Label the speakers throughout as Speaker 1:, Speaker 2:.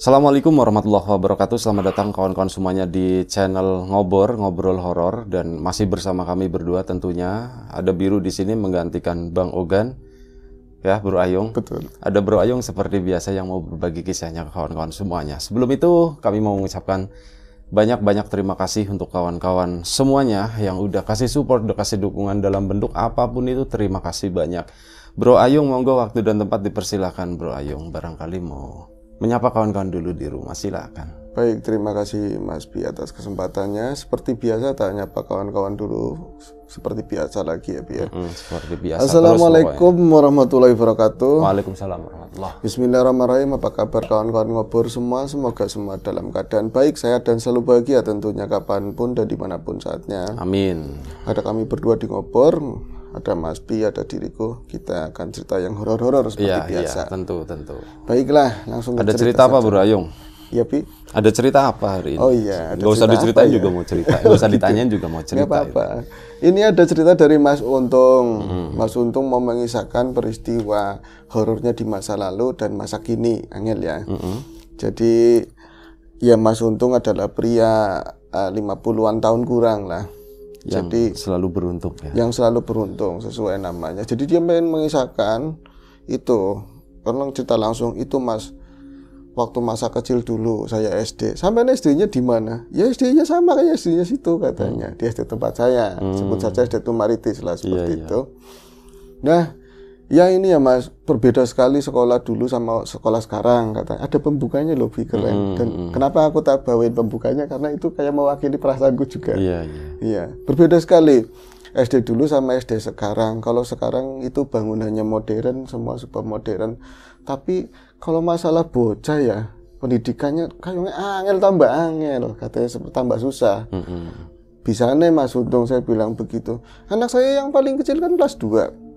Speaker 1: Assalamualaikum warahmatullahi wabarakatuh. Selamat datang kawan-kawan semuanya di channel Ngobor, Ngobrol Horor dan masih bersama kami berdua tentunya. Ada Biru di sini menggantikan Bang Ogan. Ya, Bro Ayung. Betul. Ada Bro Ayung seperti biasa yang mau berbagi kisahnya ke kawan-kawan semuanya. Sebelum itu, kami mau mengucapkan banyak-banyak terima kasih untuk kawan-kawan semuanya yang udah kasih support, udah kasih dukungan dalam bentuk apapun itu. Terima kasih banyak. Bro Ayung, monggo waktu dan tempat dipersilahkan
Speaker 2: Bro Ayung. Barangkali mau menyapa kawan-kawan dulu di rumah silakan. Baik, terima kasih Mas Bi atas kesempatannya. Seperti biasa tanya nyapa kawan-kawan dulu. Seperti biasa lagi ya Bi ya. Mm, seperti biasa. Assalamualaikum warahmatullahi wabarakatuh. Waalaikumsalam warahmatullahi Bismillahirrahmanirrahim. Apa kabar kawan-kawan ngobor semua? Semoga semua dalam keadaan baik, sehat dan selalu bahagia tentunya kapanpun dan dimanapun saatnya.
Speaker 1: Amin.
Speaker 2: Ada kami berdua di ngobor ada Mas Bi, ada diriku, kita akan cerita yang horor-horor seperti ya, biasa. Iya, tentu, tentu. Baiklah, langsung Ada cerita, cerita apa, Bro Ayung? Iya, bi.
Speaker 1: Ada cerita apa hari ini? Oh iya, ada Gak usah diceritain ya? juga mau cerita. Gak usah gitu. ditanyain juga mau cerita.
Speaker 2: apa-apa. Ini ada cerita dari Mas Untung. Hmm. Mas Untung mau mengisahkan peristiwa horornya di masa lalu dan masa kini, Angel ya. Hmm. Jadi ya Mas Untung adalah pria eh, uh, 50-an tahun kurang lah yang Jadi
Speaker 1: selalu beruntung ya. Yang
Speaker 2: selalu beruntung sesuai namanya. Jadi dia main mengisahkan itu Karena cerita langsung itu Mas waktu masa kecil dulu saya SD. Sampai SD-nya di mana? Ya SD-nya sama kayak SD-nya situ katanya. Hmm. Di SD tempat saya. Hmm. Sebut saja SD Tumaritis lah iya, seperti yeah, itu. Nah, ya ini ya mas berbeda sekali sekolah dulu sama sekolah sekarang kata ada pembukanya lebih keren hmm, dan hmm. kenapa aku tak bawain pembukanya karena itu kayak mewakili perasaanku juga iya iya yeah. berbeda sekali SD dulu sama SD sekarang kalau sekarang itu bangunannya modern semua super modern tapi kalau masalah bocah ya pendidikannya kayaknya angel tambah angel katanya seperti tambah susah hmm, hmm. bisa nih mas Untung saya bilang begitu anak saya yang paling kecil kan kelas 2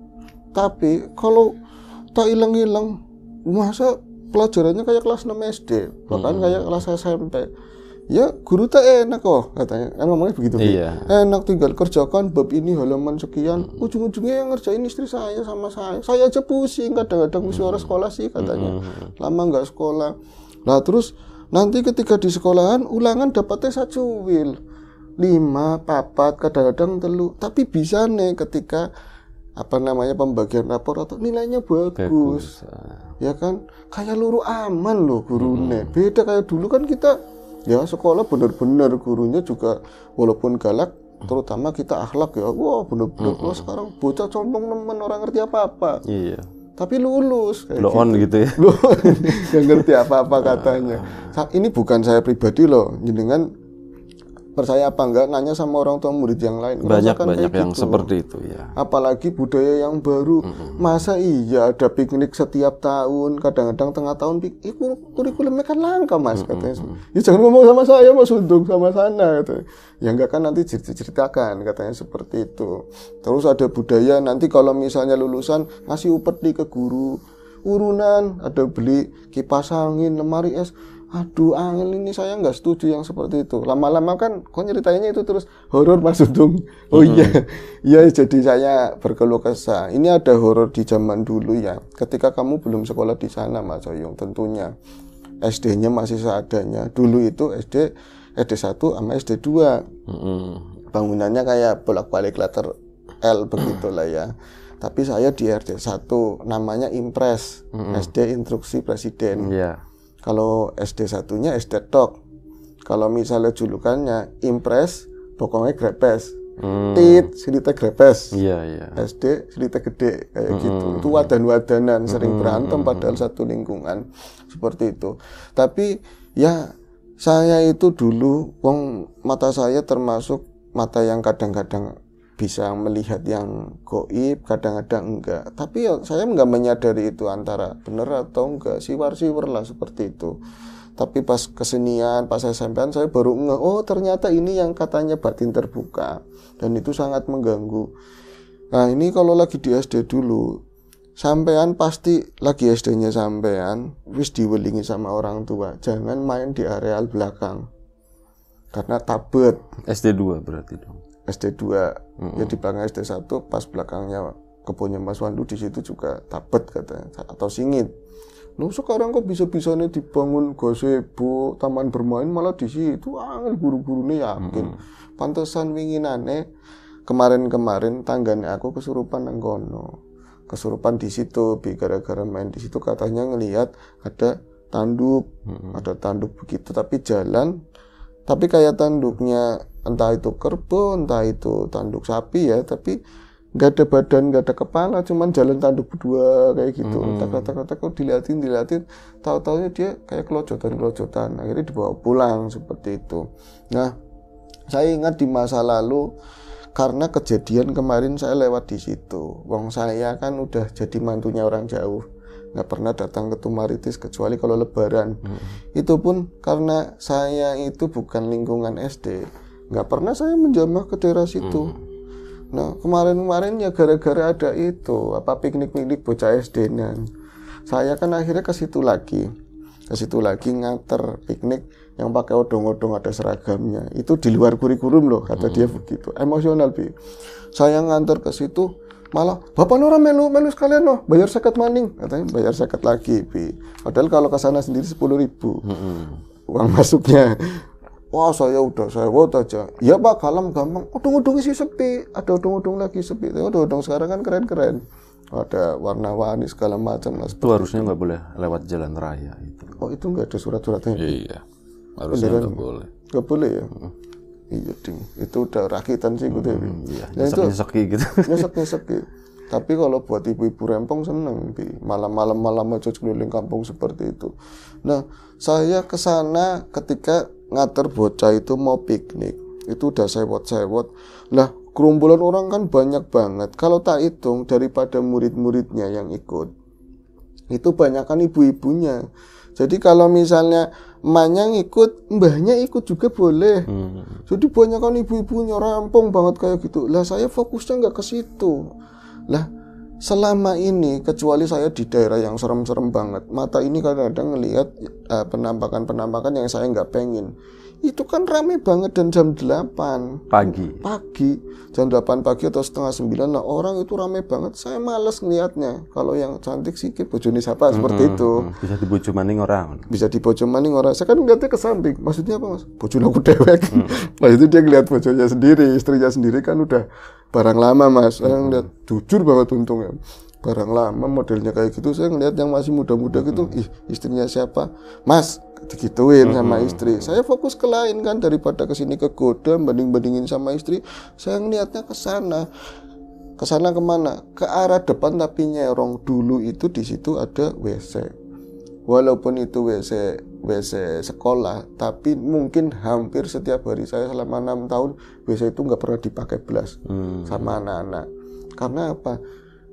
Speaker 2: tapi kalau tak hilang-hilang masa pelajarannya kayak kelas 6 SD bahkan hmm. kayak kelas SMP ya guru tak enak kok katanya kan ngomongnya begitu iya. enak tinggal kerjakan bab ini halaman sekian hmm. ujung-ujungnya yang ngerjain istri saya sama saya saya aja pusing kadang-kadang suara hmm. sekolah sih katanya hmm. hmm lama nggak sekolah nah terus nanti ketika di sekolahan ulangan dapatnya satu wil lima papat kadang-kadang telu tapi bisa nih ketika apa namanya pembagian rapor atau nilainya bagus, bagus. Ah. ya kan kayak luru aman loh gurunya hmm. beda kayak dulu kan kita ya sekolah benar-benar gurunya juga walaupun galak terutama kita akhlak ya wah benar-benar hmm. sekarang bocah sombong nemen orang ngerti apa-apa iya tapi lulus kayak gitu. on gitu, gitu ya lo ngerti apa-apa katanya ah. ini bukan saya pribadi loh jenengan percaya apa enggak nanya sama orang tua murid yang lain banyak Masakan banyak yang gitu. seperti itu ya apalagi budaya yang baru mm-hmm. masa iya ada piknik setiap tahun kadang-kadang tengah tahun piknik kurikulumnya kan langka mas mm-hmm. katanya ya jangan ngomong sama saya mas untung sama sana gitu ya enggak kan nanti ceritakan katanya seperti itu terus ada budaya nanti kalau misalnya lulusan ngasih upeti ke guru urunan ada beli kipas angin lemari es aduh angin ini saya nggak setuju yang seperti itu lama-lama kan kok ceritanya itu terus horor mas Dudung oh iya -hmm. iya jadi saya berkeluh kesah ini ada horor di zaman dulu ya ketika kamu belum sekolah di sana mas Oyong tentunya SD-nya masih seadanya dulu itu SD SD 1 sama SD 2 -hmm. bangunannya kayak bolak-balik letter L begitulah ya tapi saya di RD 1 namanya Impres -hmm. SD Instruksi Presiden yeah kalau SD satunya SD Talk. Kalau misalnya julukannya Impress, pokoknya Grepes.
Speaker 1: Hmm. Tit,
Speaker 2: sedita grepes. Iya, iya. SD, cerita gede kayak hmm. gitu. Hmm, itu hmm. wadan-wadanan, hmm, sering hmm. berantem padahal satu lingkungan. Seperti itu. Tapi ya saya itu dulu wong mata saya termasuk mata yang kadang-kadang bisa melihat yang goib kadang-kadang enggak tapi ya, saya enggak menyadari itu antara benar atau enggak siwar-siwar lah seperti itu tapi pas kesenian pas SMP saya baru enggak oh ternyata ini yang katanya batin terbuka dan itu sangat mengganggu nah ini kalau lagi di SD dulu sampean pasti lagi SD-nya sampean wis diwelingi sama orang tua jangan main di areal belakang karena tabet SD 2 berarti dong SD2 mm-hmm. ya di belakang SD1 pas belakangnya kebunnya Mas Wandu di situ juga tabet katanya atau singit lu sekarang kok bisa-bisanya dibangun gazebo taman bermain malah di situ Angin ah, buru gurunya yakin mm-hmm. pantesan winginane kemarin-kemarin tangganya aku kesurupan nenggono kesurupan di situ bi gara-gara main di situ katanya ngelihat ada tanduk mm-hmm. ada tanduk begitu tapi jalan tapi kayak tanduknya entah itu kerbau entah itu tanduk sapi ya tapi nggak ada badan nggak ada kepala cuman jalan tanduk berdua kayak gitu mm-hmm. entah kata kata kok diliatin diliatin tahu taunya dia kayak kelojotan kelojotan akhirnya dibawa pulang seperti itu nah saya ingat di masa lalu karena kejadian kemarin saya lewat di situ wong saya kan udah jadi mantunya orang jauh nggak pernah datang ke Tumaritis kecuali kalau Lebaran. Hmm. Itu pun karena saya itu bukan lingkungan SD, nggak pernah saya menjamah ke daerah situ. Hmm. Nah kemarin-kemarin ya gara-gara ada itu apa piknik-piknik bocah SD-nya, saya kan akhirnya ke situ lagi, ke situ lagi nganter piknik yang pakai odong-odong ada seragamnya. Itu di luar kurikulum loh kata hmm. dia begitu. Emosional bi. Saya nganter ke situ malah bapak Nora melu melu sekalian loh bayar seket maning katanya bayar seket lagi bi. Padahal kalau ke sana sendiri sepuluh ribu hmm. uang masuknya. Wah saya udah saya vote aja. Ya pak kalem gampang. Udung-udung sih sepi. Ada udung-udung lagi sepi. Udung-udung sekarang kan keren-keren. Ada warna-warni segala macam lah.
Speaker 1: Itu harusnya nggak boleh lewat jalan raya itu.
Speaker 2: Oh itu nggak ada surat-suratnya.
Speaker 1: Iya. Harusnya nggak boleh.
Speaker 2: Nggak boleh ya. Hmm. Iya ding. Itu udah rakitan sih iya. nah, gitu. Hmm, iya. Nyesek-nyeseki gitu. Nyesek-nyeseki. Tapi kalau buat ibu-ibu rempong seneng di malam-malam malam aja keliling kampung seperti itu. Nah, saya ke sana ketika ngater bocah itu mau piknik itu udah sewot-sewot lah kerumpulan orang kan banyak banget kalau tak hitung daripada murid-muridnya yang ikut itu banyak kan ibu-ibunya jadi kalau misalnya emaknya ikut mbahnya ikut juga boleh. Hmm. Jadi banyak kan ibu-ibunya rampung banget kayak gitu. Lah saya fokusnya nggak ke situ. Lah selama ini kecuali saya di daerah yang serem-serem banget mata ini kadang-kadang ngelihat uh, penampakan-penampakan yang saya nggak pengen itu kan rame banget dan jam 8 pagi pagi jam 8 pagi atau setengah 9 nah orang itu rame banget saya males ngeliatnya kalau yang cantik sih ke bojone siapa -hmm. seperti itu bisa di maning orang bisa di maning orang saya kan ngeliatnya ke samping maksudnya apa mas bojone aku dewek mm -hmm. maksudnya dia ngeliat bojonya sendiri istrinya sendiri kan udah barang lama mas saya ngeliat jujur banget untungnya barang lama modelnya kayak gitu saya ngeliat yang masih muda-muda gitu ih istrinya siapa mas digituin mm -hmm. sama mm-hmm. istri saya fokus ke lain kan daripada ke sini ke goda banding bandingin sama istri saya niatnya ke sana ke sana kemana ke arah depan tapi nyerong dulu itu di situ ada wc walaupun itu wc wc sekolah tapi mungkin hampir setiap hari saya selama enam tahun wc itu nggak pernah dipakai belas hmm. sama anak-anak karena apa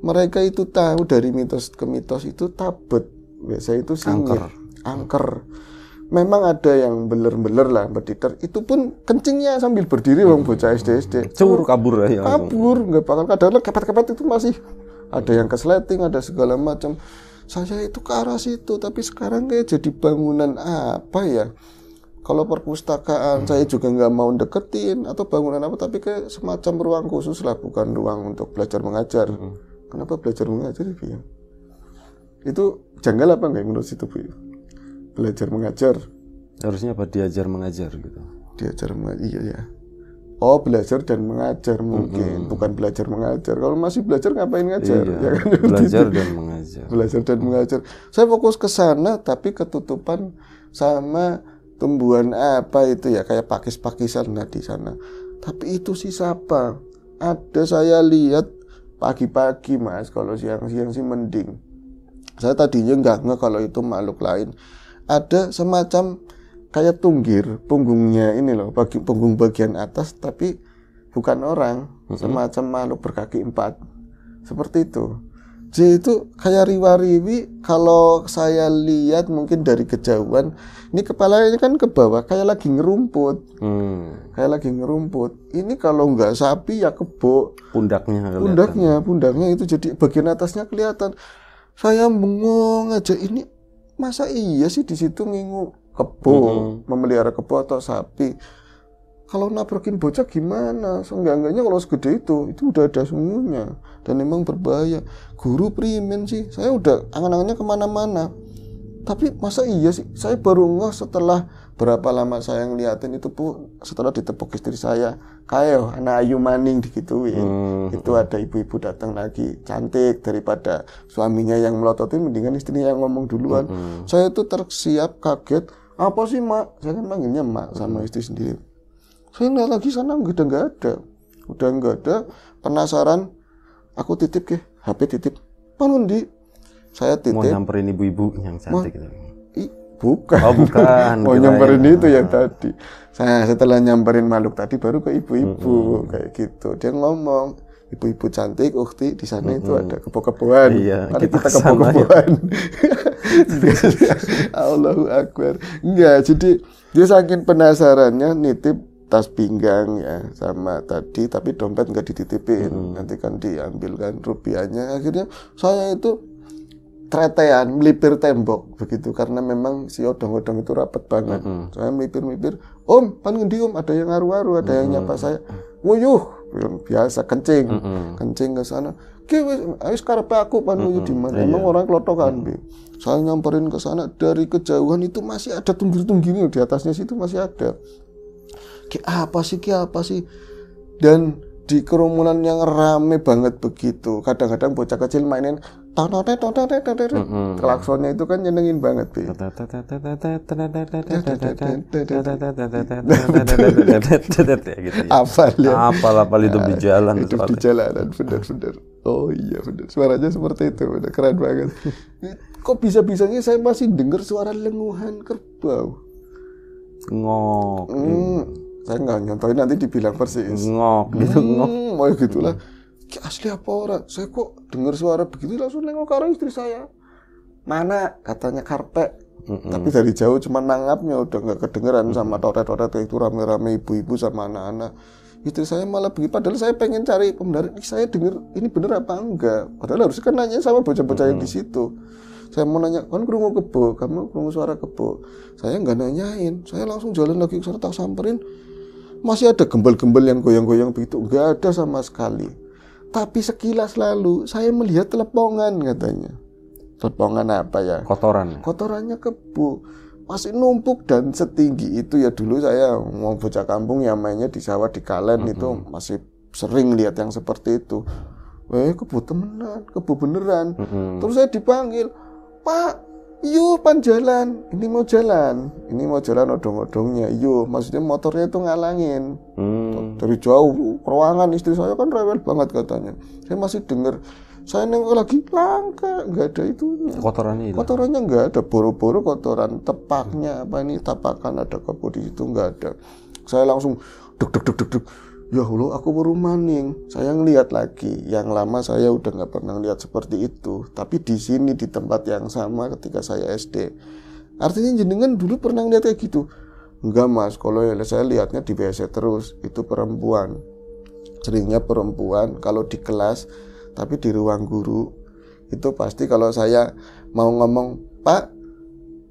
Speaker 2: mereka itu tahu dari mitos ke mitos itu tabet WC itu singkir, angker, angker memang ada yang beler-beler lah berditer itu pun kencingnya sambil berdiri wong bocah hmm. SD SD cur kabur ya kabur nggak bakal kadang kepet-kepet itu masih ada yang kesleting ada segala macam saya itu ke arah situ tapi sekarang kayak jadi bangunan apa ya kalau perpustakaan hmm. saya juga nggak mau deketin atau bangunan apa tapi kayak semacam ruang khusus lah bukan ruang untuk belajar mengajar hmm. kenapa belajar mengajar ya itu janggal apa nggak menurut situ Bu belajar mengajar harusnya apa diajar mengajar gitu diajar mengajar iya ya oh belajar dan mengajar mungkin mm -hmm. bukan belajar mengajar kalau masih belajar ngapain ngajar iya, ya kan gitu. belajar dan mengajar belajar dan mengajar saya fokus ke sana tapi ketutupan sama tumbuhan apa itu ya kayak pakis-pakisan nah di sana tapi itu sih siapa ada saya lihat pagi-pagi mas kalau siang-siang sih mending saya tadinya nggak nge kalau itu makhluk lain ada semacam kayak tunggir punggungnya ini loh bagi punggung bagian atas tapi bukan orang mm-hmm. semacam makhluk berkaki empat seperti itu J itu kayak riwa-riwi kalau saya lihat mungkin dari kejauhan ini kepalanya kan ke bawah kayak lagi ngerumput hmm. kayak lagi ngerumput ini kalau nggak sapi ya kebo pundaknya pundaknya kelihatan. pundaknya itu jadi bagian atasnya kelihatan saya bengong aja ini masa iya sih di situ ngingu kebo mm -hmm. memelihara kebo atau sapi kalau nabrakin bocah gimana seenggak-enggaknya kalau segede itu itu udah ada semuanya dan memang berbahaya guru primen sih saya udah angan-angannya kemana-mana tapi masa iya sih saya baru ngeh setelah berapa lama saya ngeliatin itu pun setelah ditepuk istri saya kayo oh, anak ayu maning dikituin hmm. itu ada ibu-ibu datang lagi cantik daripada suaminya yang melototin mendingan istrinya yang ngomong duluan hmm. saya itu tersiap kaget apa sih mak saya kan manggilnya mak sama hmm. istri sendiri saya nggak lagi sana udah nggak ada udah nggak ada penasaran aku titip ke HP titip panundi saya titip mau nyamperin ibu-ibu yang cantik Bukan. Oh, bukan. Mau nyamperin itu ya ah. tadi. Nah, setelah nyamperin makhluk tadi baru ke ibu-ibu mm -hmm. kayak gitu. Dia ngomong, ibu-ibu cantik, ukti di sana mm -hmm. itu ada kepo-kepoan, Iya, Mari kita, kita kepo-kepoan. Ya. Allahu Akbar. Enggak, jadi dia saking penasarannya nitip tas pinggang ya sama tadi tapi dompet nggak dititipin -hmm. nanti kan diambilkan rupiahnya akhirnya saya itu tretean, melipir tembok begitu karena memang si odong-odong itu rapat banget. Mm -hmm. Saya melipir-melipir, "Om, pan ngendi, Om? Ada yang ngaru-aru, ada mm -hmm. yang nyapa saya." Wuyuh, biasa kencing, mm -hmm. kencing ke sana. Ki wis karepe aku pan mm -hmm. di mana? Iya. Emang yeah. orang kelotokan, mm -hmm. Saya nyamperin ke sana dari kejauhan itu masih ada tunggir gini di atasnya situ masih ada. Ki apa sih? Ki apa sih? Dan di kerumunan yang rame banget begitu. Kadang-kadang bocah kecil mainin klaksonnya itu kan nyenengin banget sih. Apa apal ya apal apal itu di jalan itu di jalanan bener bener oh iya bener suaranya seperti itu bener keren banget kok bisa bisanya saya masih dengar suara lenguhan kerbau ngok saya nggak nyontohin nanti dibilang persis ngok gitu ngok oh gitulah asli apa orang? Saya kok dengar suara begitu langsung nengok ke arah istri saya. Mana katanya karpet. Mm -hmm. Tapi dari jauh cuma nangapnya udah nggak kedengeran mm -hmm. sama toret-toret itu rame-rame ibu-ibu sama anak-anak. Istri saya malah begitu. padahal saya pengen cari pembenaran. Saya dengar ini bener apa enggak? Padahal harusnya kan nanya sama bocah-bocah mm -hmm. yang di situ saya mau nanya kan kerungu kebo kamu kerungu suara kebo saya nggak nanyain saya langsung jalan lagi ke sana tak samperin masih ada gembel-gembel yang goyang-goyang begitu nggak ada sama sekali tapi sekilas lalu saya melihat telepongan katanya. Telepongan apa ya? Kotoran. Kotorannya kebu masih numpuk dan setinggi itu ya dulu saya mau bocah kampung yang mainnya di sawah di kalen mm -hmm. itu masih sering lihat yang seperti itu. Weh kebu temenan, kebu beneran. Mm -hmm. Terus saya dipanggil, Pak Iyo pan jalan, ini mau jalan, ini mau jalan odong-odongnya. Iyo, maksudnya motornya itu ngalangin. Hmm. Dari jauh, ruangan istri saya kan rewel banget katanya. Saya masih dengar, saya nengok lagi langka, nggak ada itu. Kotorannya Kotorannya nggak ada, boro-boro kotoran tepaknya apa ini tapakan ada kepo di situ nggak ada. Saya langsung duk duk duk duk duk ya Allah aku baru maning saya ngelihat lagi yang lama saya udah nggak pernah lihat seperti itu tapi di sini di tempat yang sama ketika saya SD artinya jenengan dulu pernah lihat kayak gitu enggak mas kalau yang saya lihatnya di WC terus itu perempuan seringnya perempuan kalau di kelas tapi di ruang guru itu pasti kalau saya mau ngomong pak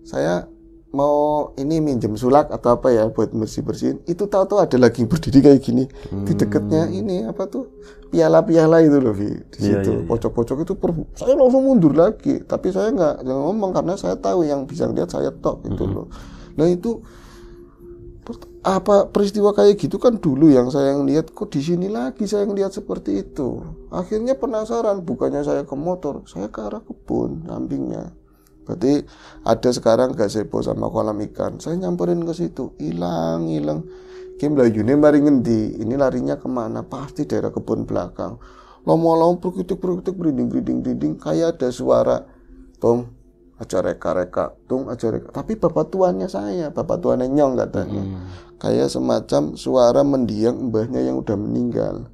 Speaker 2: saya mau ini minjem sulak atau apa ya buat bersih bersihin itu tahu tuh ada lagi berdiri kayak gini hmm. di dekatnya hmm. ini apa tuh piala-piala itu loh di iya, situ yeah, yeah. pojok-pojok itu per, saya langsung mundur lagi tapi saya nggak ngomong karena saya tahu yang bisa lihat saya top gitu hmm. loh nah itu apa peristiwa kayak gitu kan dulu yang saya lihat kok di sini lagi saya lihat seperti itu akhirnya penasaran bukannya saya ke motor saya ke arah kebun sampingnya Berarti ada sekarang gazebo sama kolam ikan. Saya nyamperin ke situ, hilang, hilang. Kim Yuni mari ngendi? Ini larinya kemana? Pasti daerah kebun belakang. Lomo-lomo perkutik-perkutik berinding-berinding-berinding kayak ada suara tung aja reka-reka, tung aja reka. Tapi bapak tuannya saya, bapak tuannya nyong katanya. Hmm. Kayak semacam suara mendiang mbahnya yang udah meninggal.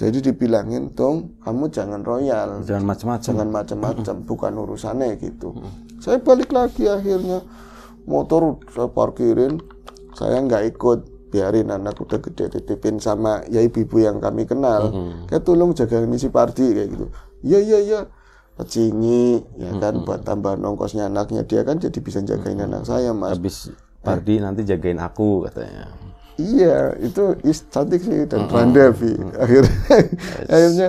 Speaker 2: Jadi dibilangin dong, kamu jangan royal. Jangan macam-macam. Jangan macam-macam, bukan urusannya gitu. Saya balik lagi akhirnya motor saya parkirin, saya nggak ikut biarin anak udah gede titipin sama ya ibu yang kami kenal hmm kayak tolong jaga misi pardi kayak gitu iya iya iya pecingi ya kan hmm buat tambah nongkosnya anaknya dia kan jadi bisa jagain hmm anak saya mas habis eh. pardi eh. nanti jagain aku katanya Iya, itu is cantik sih dan bandel Akhirnya, akhirnya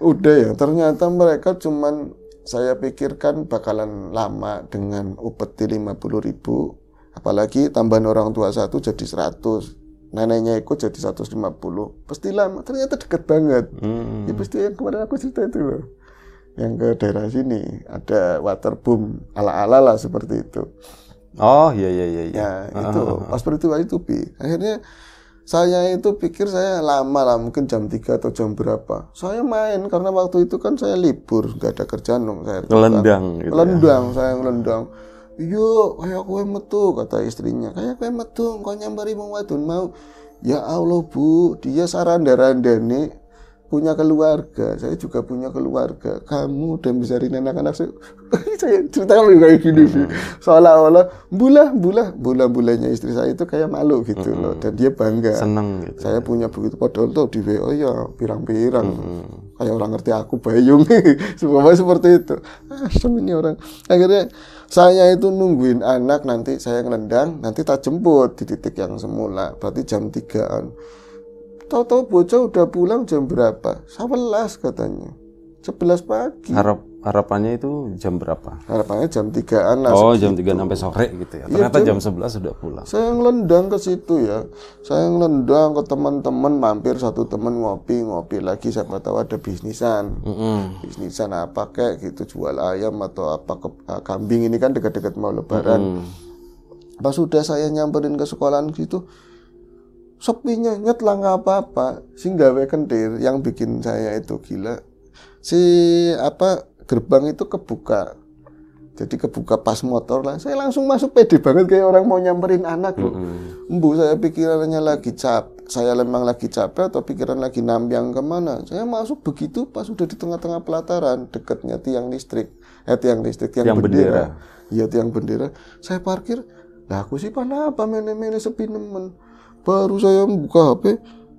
Speaker 2: udah ya. Ternyata mereka cuman saya pikirkan bakalan lama dengan upeti lima puluh ribu. Apalagi tambahan orang tua satu jadi seratus, neneknya ikut jadi lima satu puluh, pasti lama ternyata deket banget mm. ya pasti yang kemarin aku cerita itu loh yang ke daerah sini ada water boom ala-ala lah seperti itu Oh iya iya iya. iya. Ya itu pas peristiwa itu pi. Akhirnya saya itu pikir saya lama lah mungkin jam 3 atau jam berapa. Saya main karena waktu itu kan saya libur nggak ada kerjaan dong saya. Lendang. Gitu lendang ya. saya lendang Iyo, kayak kue metu kata istrinya. Kayak kue metu, kau nyambari mau wadun mau. Ya Allah bu, dia saran darah nih punya keluarga, saya juga punya keluarga. Kamu dan rina anak-anak saya. saya ceritanya kayak gini sih. hmm Seolah-olah bulah bulah bulah bulanya istri saya itu kayak malu gitu hmm loh dan dia bangga. Seneng gitu. Saya ya. punya begitu padahal tuh di WO ya pirang-pirang. hmm Kayak orang ngerti aku bayung. Semua seperti itu. Ah, ini orang. Akhirnya saya itu nungguin anak nanti saya ngelendang, nanti tak jemput di titik yang semula. Berarti jam tigaan. Tahu-tahu bocah udah pulang jam berapa? 11 katanya. 11 pagi.
Speaker 1: Harap harapannya itu jam berapa?
Speaker 2: Harapannya jam tiga an lah. Oh, jam
Speaker 1: tiga sampai sore gitu ya. Iya, Ternyata ya, jam, jam 11 sudah pulang.
Speaker 2: Saya ngelendang ke situ ya. Saya ngelendang ke teman-teman, mampir satu teman ngopi-ngopi lagi siapa tahu ada bisnisan. Mm -hmm. Bisnisan apa kayak gitu jual ayam atau apa ke, eh, kambing ini kan dekat-dekat mau lebaran. Mm -hmm. Pas sudah saya nyamperin ke sekolahan gitu, sepinya nyet lah nggak apa-apa si gawe kentir yang bikin saya itu gila si apa gerbang itu kebuka jadi kebuka pas motor lah saya langsung masuk pede banget kayak orang mau nyamperin anak loh mm-hmm. saya pikirannya lagi cap saya memang lagi capek atau pikiran lagi nambiang kemana saya masuk begitu pas sudah di tengah-tengah pelataran deketnya tiang listrik eh tiang listrik tiang, tiang bendera ya tiang bendera saya parkir lah aku sih apa mene-mene sepi nemen baru saya buka HP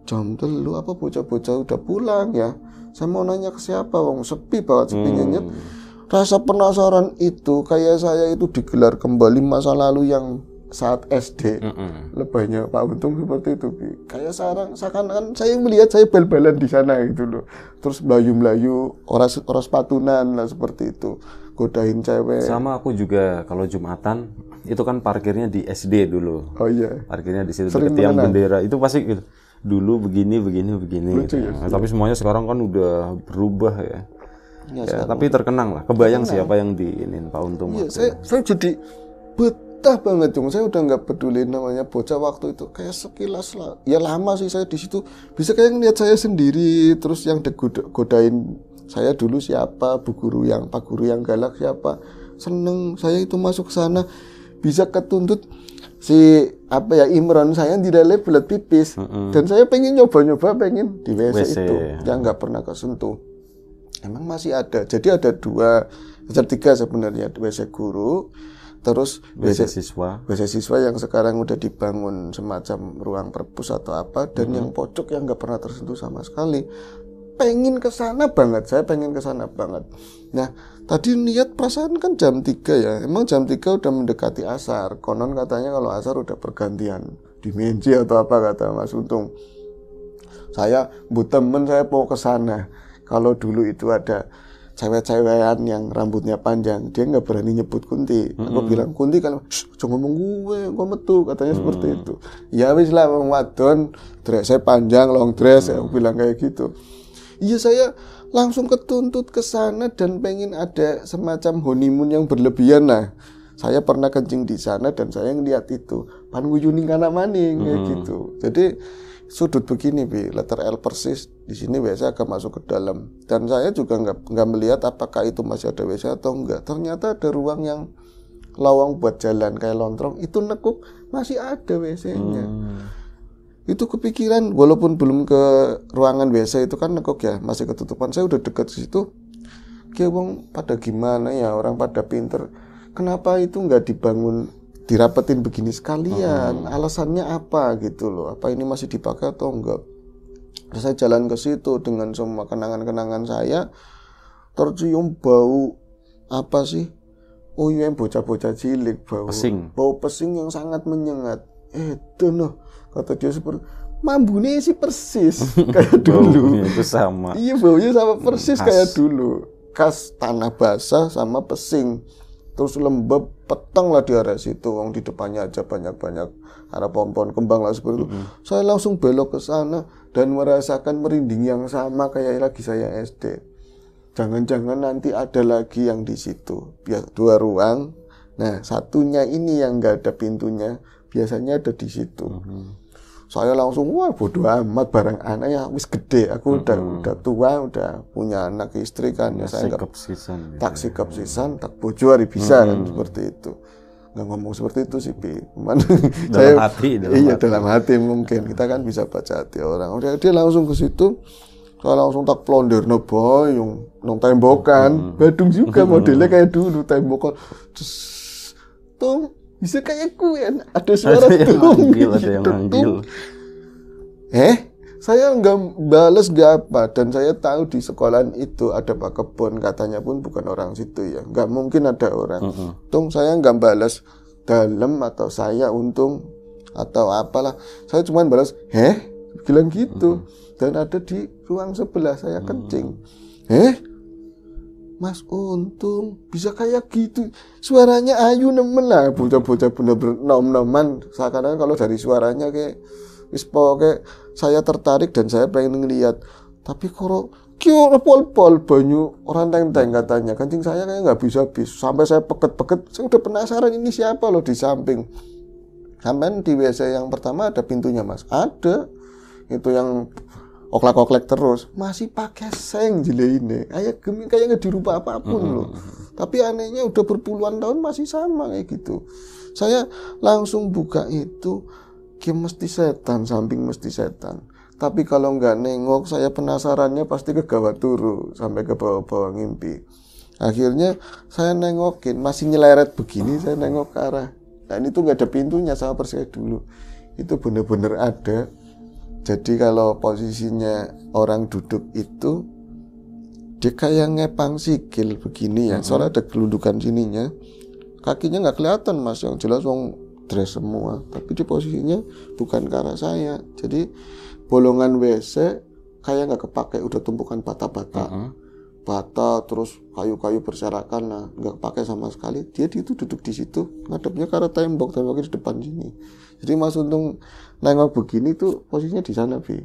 Speaker 2: jam telu apa bocah-bocah udah pulang ya saya mau nanya ke siapa wong sepi banget sepi hmm. nyenyet rasa penasaran itu kayak saya itu digelar kembali masa lalu yang saat SD mm -mm. lebihnya Pak Untung seperti itu kayak sekarang seakan-akan saya melihat saya bal-balan di sana gitu loh terus melayu-melayu orang-orang patunan lah seperti itu godain cewek sama
Speaker 1: aku juga kalau jumatan itu kan parkirnya di SD dulu. Oh iya. Parkirnya di situ dekat tiang bendera. Itu pasti gitu. Dulu begini begini begini. Lucu, gitu. ya, nah, iya. tapi semuanya sekarang kan udah berubah ya.
Speaker 2: Iya, ya, ya tapi
Speaker 1: terkenang lah. Kebayang terkenang. siapa yang diinin Pak Untung. Iya, saya,
Speaker 2: saya jadi betah banget cuma Saya udah nggak peduli namanya bocah waktu itu. Kayak sekilas lah. Ya lama sih saya di situ. Bisa kayak ngeliat saya sendiri. Terus yang godain saya dulu siapa, bu guru yang pak guru yang galak siapa. Seneng saya itu masuk sana bisa ketuntut si apa ya Imron saya di dalam bulat pipis mm-hmm. dan saya pengen nyoba-nyoba pengen di WC, WC. itu ya. yang nggak pernah kesentuh emang masih ada jadi ada dua ada tiga sebenarnya WC guru terus WC, WC siswa WC siswa yang sekarang udah dibangun semacam ruang perpus atau apa dan mm-hmm. yang pojok yang nggak pernah tersentuh sama sekali pengen ke sana banget saya pengen ke sana banget nah tadi niat perasaan kan jam 3 ya emang jam 3 udah mendekati asar konon katanya kalau asar udah pergantian dimensi atau apa kata Mas Untung saya bu temen saya mau ke sana kalau dulu itu ada cewek-cewekan yang rambutnya panjang dia nggak berani nyebut kunti mm -hmm. aku bilang kunti kalau jangan ngomong gue gue metu katanya mm -hmm. seperti itu ya wis lah wadon dress saya panjang long dress mm -hmm. aku bilang kayak gitu Iya saya langsung ketuntut ke sana dan pengen ada semacam honeymoon yang berlebihan nah saya pernah kencing di sana dan saya ngeliat itu panguyuning anak maning hmm. kayak mm-hmm. gitu jadi sudut begini bi letter L persis di sini WC agak masuk ke dalam dan saya juga nggak nggak melihat apakah itu masih ada WC atau enggak ternyata ada ruang yang lawang buat jalan kayak lontrong itu nekuk masih ada WC-nya hmm itu kepikiran walaupun belum ke ruangan biasa itu kan nekok ya masih ketutupan saya udah deket situ kayak wong pada gimana ya orang pada pinter kenapa itu nggak dibangun dirapetin begini sekalian hmm. alasannya apa gitu loh apa ini masih dipakai atau enggak Terus saya jalan ke situ dengan semua kenangan-kenangan saya tercium bau apa sih oh iya bocah-bocah cilik bau pesing bau pesing yang sangat menyengat eh tuh dia seperti mambune sih persis kayak
Speaker 1: dulu itu sama iya
Speaker 2: baunya sama persis mm, kayak dulu kas tanah basah sama pesing terus lembab peteng lah di area situ wong di depannya aja banyak-banyak ada pohon-pohon kembang lah seperti itu mm -hmm. saya langsung belok ke sana dan merasakan merinding yang sama kayak lagi saya SD jangan-jangan nanti ada lagi yang di situ Biar dua ruang nah satunya ini yang nggak ada pintunya biasanya ada di situ mm -hmm saya langsung wah bodoh amat barang anak ya wis gede aku udah hmm udah tua udah punya anak istri kan ya, ya saya sikap sisan gitu tak gitu. sikap tak bojo hari bisa hmm kan seperti itu nggak ngomong seperti itu sih pi Cuman, dalam saya, hati dalam iya hati. dalam hati mungkin kita kan bisa baca hati orang udah dia langsung ke situ saya langsung tak plonder no boy yang nong tembokan hmm Badung juga modelnya kayak dulu tembokan Terus, tuh bisa kayak ya ada suara ada yang tung, manggil, ada gitu. yang manggil. eh saya nggak balas gak apa dan saya tahu di sekolahan itu ada pak kebun katanya pun bukan orang situ ya nggak mungkin ada orang mm -hmm. tung saya nggak balas dalam atau saya untung atau apalah saya cuma balas heh bilang gitu mm -hmm. dan ada di ruang sebelah saya kencing mm -hmm. heh Mas Untung bisa kayak gitu suaranya ayu nemen lah bocah-bocah bener-bener nom-noman seakan-akan kalau dari suaranya kayak wis kayak saya tertarik dan saya pengen ngeliat tapi kalau kyo pol-pol banyu orang teng-teng katanya kancing saya kayak nggak bisa bis. sampai saya peket-peket saya udah penasaran ini siapa loh di samping sampai di WC yang pertama ada pintunya mas ada itu yang oklak oklek terus masih pakai seng jele ini kayak gemi nggak dirubah apapun mm -hmm. loh tapi anehnya udah berpuluhan tahun masih sama kayak gitu saya langsung buka itu game mesti setan samping mesti setan tapi kalau nggak nengok saya penasarannya pasti ke gawat turu sampai ke bawah-bawah ngimpi akhirnya saya nengokin masih nyeleret begini saya nengok ke arah dan itu nggak ada pintunya sama persis dulu itu bener-bener ada jadi kalau posisinya orang duduk itu dia kayak ngepang sikil begini ya. Mm -hmm. Soalnya ada gelundukan sininya. Kakinya nggak kelihatan mas, yang jelas wong dress semua. Tapi di posisinya bukan ke saya. Jadi bolongan WC kayak nggak kepake, udah tumpukan bata-bata. Mm -hmm. Bata terus kayu-kayu berserakan lah, nggak kepake sama sekali. Dia itu duduk di situ, ngadepnya karena tembok, temboknya di depan sini jadi Mas Untung nengok begini tuh posisinya di sana bi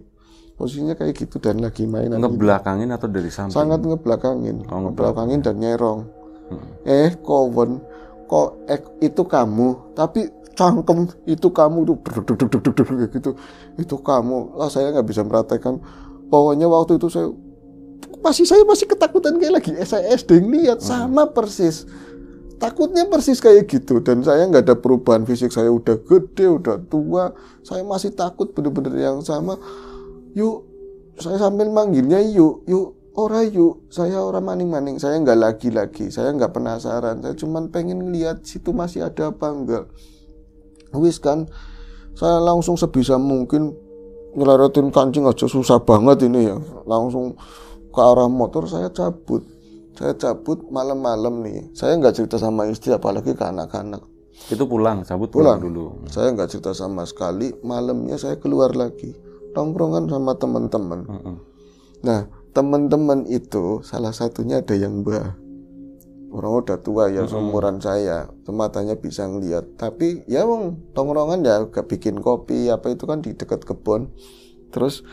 Speaker 2: posisinya kayak gitu dan lagi mainan ngebelakangin
Speaker 1: gitu. atau dari samping sangat
Speaker 2: ngebelakangin oh, ngebelakangin dan nyerong hmm. eh kawan kok eh, itu kamu tapi cangkem itu kamu tuh gitu itu kamu lah saya nggak bisa meratakan. pokoknya waktu itu saya masih saya masih ketakutan kayak lagi saya lihat hmm. sama persis takutnya persis kayak gitu dan saya nggak ada perubahan fisik saya udah gede udah tua saya masih takut bener-bener yang sama yuk saya sambil manggilnya yuk yuk ora yuk saya ora maning-maning saya nggak lagi-lagi saya nggak penasaran saya cuman pengen lihat situ masih ada apa enggak wis kan saya langsung sebisa mungkin ngelarutin kancing aja susah banget ini ya langsung ke arah motor saya cabut saya cabut malam-malam nih saya nggak cerita sama istri apalagi ke anak-anak itu pulang cabut pulang, pulang dulu hmm. saya nggak cerita sama sekali malamnya saya keluar lagi tongkrongan sama teman-teman nah teman-teman itu salah satunya ada yang mbah orang udah tua ya seumuran saya matanya bisa ngeliat tapi ya wong tongkrongan ya gak bikin kopi apa itu kan di dekat kebun terus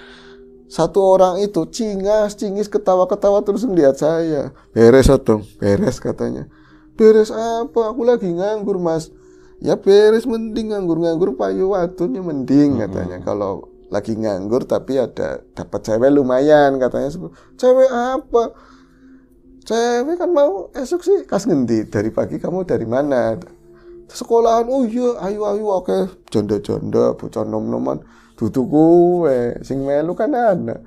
Speaker 2: satu orang itu cingas cingis ketawa ketawa terus melihat saya beres atau beres katanya beres apa aku lagi nganggur mas ya beres mending nganggur nganggur payu watunya mending katanya kalau lagi nganggur tapi ada dapat cewek lumayan katanya cewek apa cewek kan mau esok sih kas ngendi dari pagi kamu dari mana sekolahan oh iya ayo ayo oke okay. jondo jondo bocah nom noman duduk kue eh, sing melu kan ada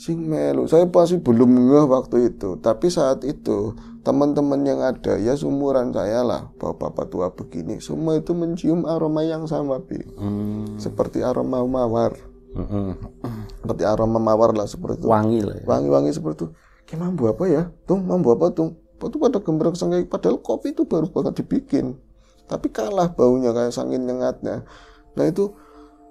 Speaker 2: Sing melu. Saya pasti belum ngeh waktu itu, tapi saat itu teman-teman yang ada ya sumuran saya lah bapak-bapak tua begini semua itu mencium aroma yang sama bi hmm. seperti aroma mawar hmm. seperti aroma mawar lah seperti itu wangi lah ya. wangi-wangi seperti itu kayak mau apa ya tuh mau apa tuh itu pada gembrang sangkai padahal kopi itu baru banget dibikin tapi kalah baunya kayak sangin nyengatnya nah itu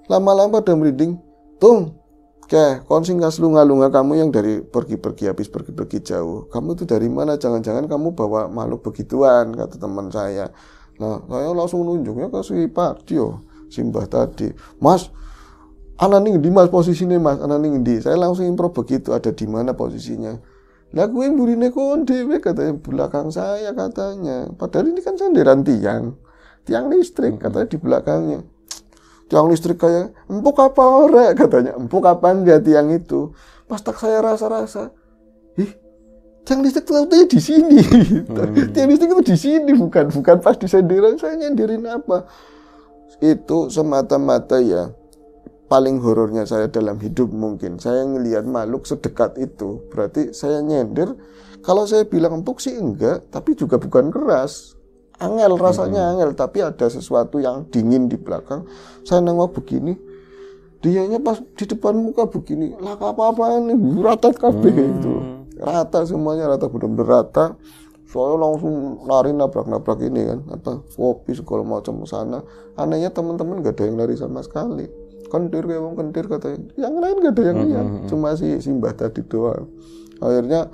Speaker 2: Lama-lama udah merinding. Tung, Oke, konsing ngas lunga-lunga kamu yang dari pergi-pergi habis pergi-pergi jauh. Kamu tuh dari mana? Jangan-jangan kamu bawa makhluk begituan, kata teman saya. Nah, saya langsung nunjuknya ke si Pardio, Simbah tadi. Mas, anak nih di mas posisinya mas, anak nih di. Saya langsung impro begitu, ada di mana posisinya. Lah gue burine kondewe katanya belakang saya katanya. Padahal ini kan sandaran tiang, tiang listrik katanya di belakangnya tiang listrik kayak empuk apa ora katanya empuk apa enggak tiang itu pas tak saya rasa-rasa ih tiang listrik ternyata di sini hmm. tiang listrik itu di sini bukan bukan pas di sendirian saya nyendirin apa itu semata-mata ya paling horornya saya dalam hidup mungkin saya ngelihat makhluk sedekat itu berarti saya nyender kalau saya bilang empuk sih enggak tapi juga bukan keras angel hmm. rasanya hmm. angel tapi ada sesuatu yang dingin di belakang saya nengok begini dianya pas di depan muka begini lah apa apa ini rata kabeh hmm. itu rata semuanya rata benar-benar rata soalnya langsung lari nabrak-nabrak ini kan apa kopi segala macam sana anehnya teman-teman gak ada yang lari sama sekali kentir kayak mau kentir katanya yang lain gak ada yang hmm, lihat hmm, hmm. cuma si simbah tadi doang akhirnya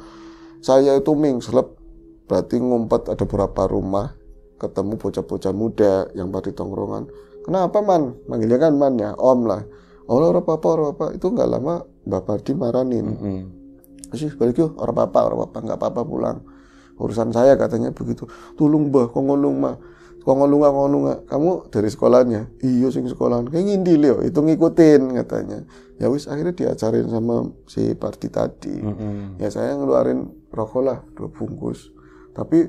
Speaker 2: saya itu mingslep berarti ngumpet ada beberapa rumah ketemu bocah-bocah muda yang pada tongkrongan kenapa man manggilnya kan man ya om lah oh lo apa apa itu nggak lama bapak dimarahin mm -hmm. sih balik yuk orang apa orang apa nggak apa-apa pulang urusan saya katanya begitu tulung bah kongolung mah kongolunga kongolunga kamu dari sekolahnya iyo sing sekolahan kayak ngindi Leo, itu ngikutin katanya ya wis akhirnya diajarin sama si Parti tadi mm -hmm. ya saya ngeluarin rokok lah dua bungkus tapi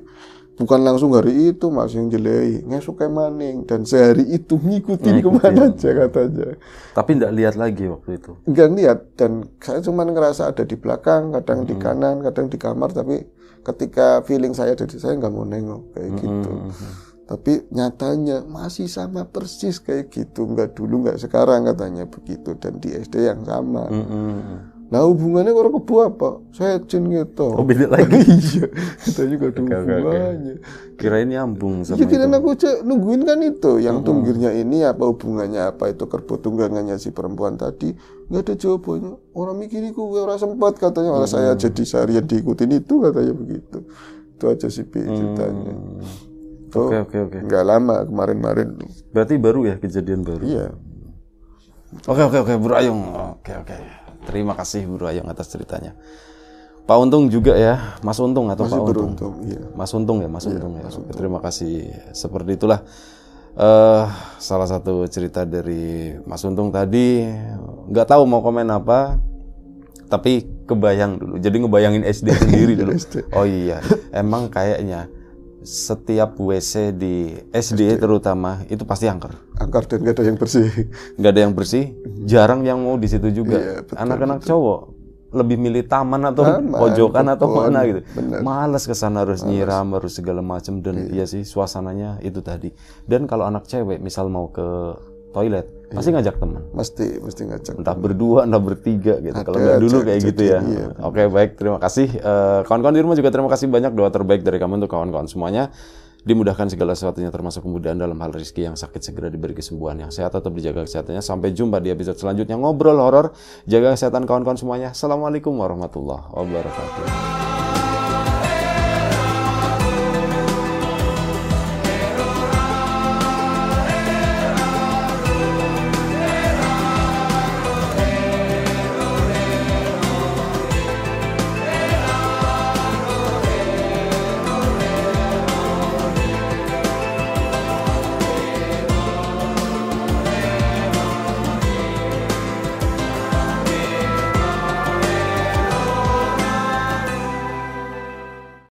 Speaker 2: bukan langsung hari itu mas yang jelei ngesuk kayak maning dan sehari itu ngikutin, ngikutin. kemana aja katanya
Speaker 1: tapi nggak lihat lagi waktu itu
Speaker 2: Enggak lihat dan saya cuma ngerasa ada di belakang kadang hmm. di kanan kadang di kamar tapi ketika feeling saya jadi saya nggak mau nengok kayak hmm. gitu hmm, hmm. tapi nyatanya masih sama persis kayak gitu nggak dulu nggak sekarang katanya begitu dan di SD yang sama hmm.
Speaker 1: hmm
Speaker 2: Nah hubungannya kalau kebu apa? saya gitu. Oh beda lagi. iya, kita juga ada hubungannya. Kirain nyambung iya, sama ya, kirain itu. aku cek nungguin kan itu. Yang tunggirnya ini apa hubungannya apa itu kerbau tunggangannya si perempuan tadi. Nggak ada jawabannya. Orang ini gue orang sempat katanya. orang saya jadi seharian diikutin itu katanya begitu. Itu aja sih ceritanya. Mm. Oke oke oke. Nggak lama kemarin marin Berarti baru ya kejadian baru? Iya. Oke oke oke okay, Bro
Speaker 1: Ayung. Oke oke. Terima kasih Guru yang atas ceritanya. Pak Untung juga ya, Mas Untung atau Masih Pak Untung? iya. Mas Untung ya, Mas iya, Untung ya. Mas Untung. Terima kasih. Seperti itulah uh, salah satu cerita dari Mas Untung tadi. Gak tahu mau komen apa, tapi kebayang dulu. Jadi ngebayangin SD sendiri dulu. Oh iya, emang kayaknya setiap WC di SD, e SD e. terutama itu pasti angker. Angker dan nggak ada yang bersih. Nggak ada yang bersih. Hmm. Jarang yang mau di situ juga. Iya, Anak-anak iya, cowok lebih milih taman atau taman, pojokan atau pohon, mana gitu. Bener. Males sana harus Males. nyiram harus segala macam dan iya. iya sih suasananya itu tadi. Dan kalau anak cewek misal mau ke toilet pasti iya. ngajak teman pasti pasti ngajak entah berdua entah bertiga gitu kalau nggak dulu kayak gitu ya iya, oke okay, baik terima kasih kawan eh, kawan-kawan di rumah juga terima kasih banyak doa terbaik dari kamu untuk kawan-kawan semuanya dimudahkan segala sesuatunya termasuk kemudahan dalam hal rezeki yang sakit segera diberi kesembuhan yang sehat atau dijaga kesehatannya sampai jumpa di episode selanjutnya ngobrol horor jaga kesehatan kawan-kawan semuanya assalamualaikum warahmatullahi wabarakatuh